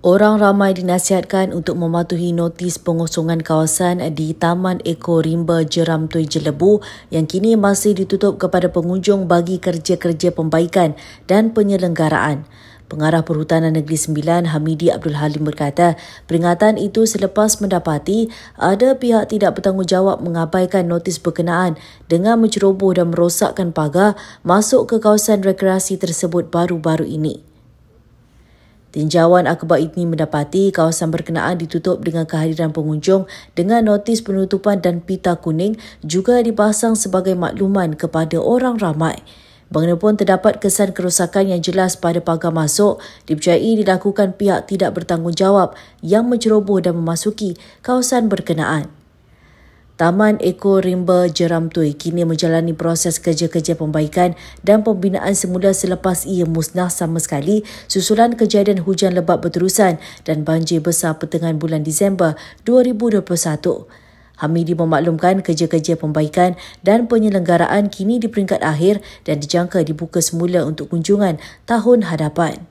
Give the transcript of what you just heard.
Orang ramai dinasihatkan untuk mematuhi notis pengosongan kawasan di Taman Eko Rimba Jeram Tui Jelebu yang kini masih ditutup kepada pengunjung bagi kerja-kerja pembaikan dan penyelenggaraan. Pengarah Perhutanan Negeri Sembilan Hamidi Abdul Halim berkata, peringatan itu selepas mendapati ada pihak tidak bertanggungjawab mengabaikan notis berkenaan dengan menceroboh dan merosakkan pagar masuk ke kawasan rekreasi tersebut baru-baru ini. Tinjauan akibat ini mendapati kawasan berkenaan ditutup dengan kehadiran pengunjung dengan notis penutupan dan pita kuning juga dipasang sebagai makluman kepada orang ramai. Bangunan pun terdapat kesan kerosakan yang jelas pada pagar masuk dipercayai dilakukan pihak tidak bertanggungjawab yang menceroboh dan memasuki kawasan berkenaan. Taman Eko Rimba Jeram Tui kini menjalani proses kerja-kerja pembaikan dan pembinaan semula selepas ia musnah sama sekali susulan kejadian hujan lebat berterusan dan banjir besar pertengahan bulan Disember 2021. Hamidi memaklumkan kerja-kerja pembaikan dan penyelenggaraan kini di peringkat akhir dan dijangka dibuka semula untuk kunjungan tahun hadapan.